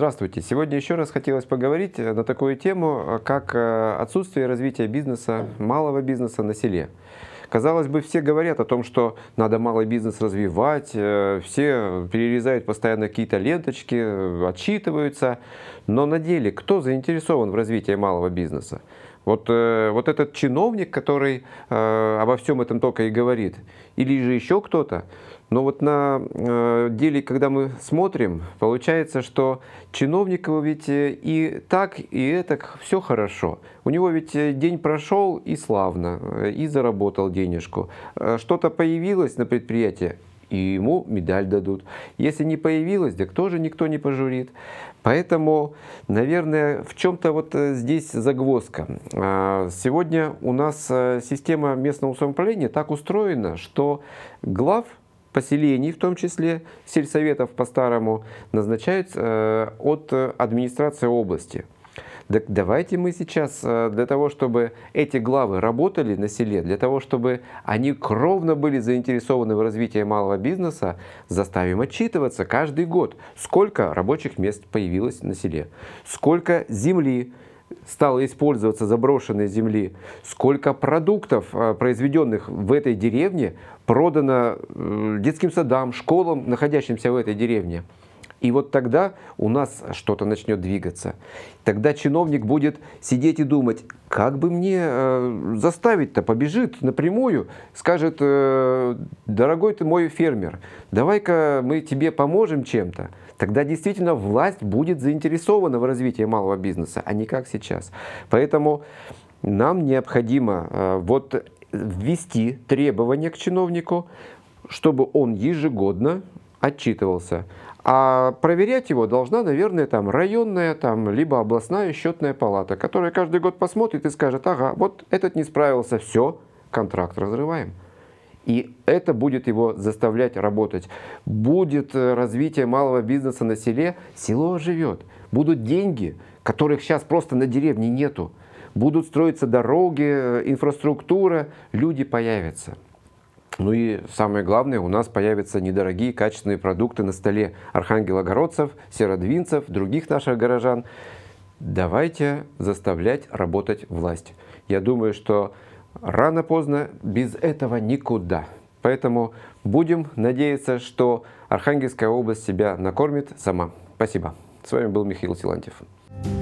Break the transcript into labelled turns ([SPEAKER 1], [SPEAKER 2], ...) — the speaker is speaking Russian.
[SPEAKER 1] Здравствуйте. Сегодня еще раз хотелось поговорить э, на такую тему, э, как э, отсутствие развития бизнеса, малого бизнеса на селе. Казалось бы, все говорят о том, что надо малый бизнес развивать, все перерезают постоянно какие-то ленточки, отчитываются, но на деле кто заинтересован в развитии малого бизнеса? Вот, э, вот этот чиновник, который э, обо всем этом только и говорит, или же еще кто-то, но вот на э, деле, когда мы смотрим, получается, что чиновнику ведь и так, и это все хорошо. У него ведь день прошел и славно, и заработал денежку. Что-то появилось на предприятии, и ему медаль дадут. Если не появилась, так тоже никто не пожурит. Поэтому, наверное, в чем-то вот э, здесь загвоздка. А, сегодня у нас э, система местного самоуправления так устроена, что глав поселений, в том числе сельсоветов по-старому, назначают э, от администрации области. Так давайте мы сейчас э, для того, чтобы эти главы работали на селе, для того, чтобы они кровно были заинтересованы в развитии малого бизнеса, заставим отчитываться каждый год, сколько рабочих мест появилось на селе, сколько земли, стало использоваться заброшенной земли, сколько продуктов, э, произведенных в этой деревне, продано э, детским садам, школам, находящимся в этой деревне. И вот тогда у нас что-то начнет двигаться. Тогда чиновник будет сидеть и думать, как бы мне э, заставить-то, побежит напрямую, скажет, э, дорогой ты мой фермер, давай-ка мы тебе поможем чем-то. Тогда действительно власть будет заинтересована в развитии малого бизнеса, а не как сейчас. Поэтому нам необходимо э, вот ввести требования к чиновнику, чтобы он ежегодно отчитывался а проверять его должна, наверное, там районная, там, либо областная счетная палата, которая каждый год посмотрит и скажет, ага, вот этот не справился, все, контракт разрываем. И это будет его заставлять работать. Будет э, развитие малого бизнеса на селе, село живет. Будут деньги, которых сейчас просто на деревне нету. Будут строиться дороги, э, инфраструктура, люди появятся. Ну и самое главное, у нас появятся недорогие качественные продукты на столе архангелогородцев, серодвинцев, других наших горожан. Давайте заставлять работать власть. Я думаю, что рано-поздно без этого никуда. Поэтому будем надеяться, что Архангельская область себя накормит сама. Спасибо. С вами был Михаил Силантьев. thank you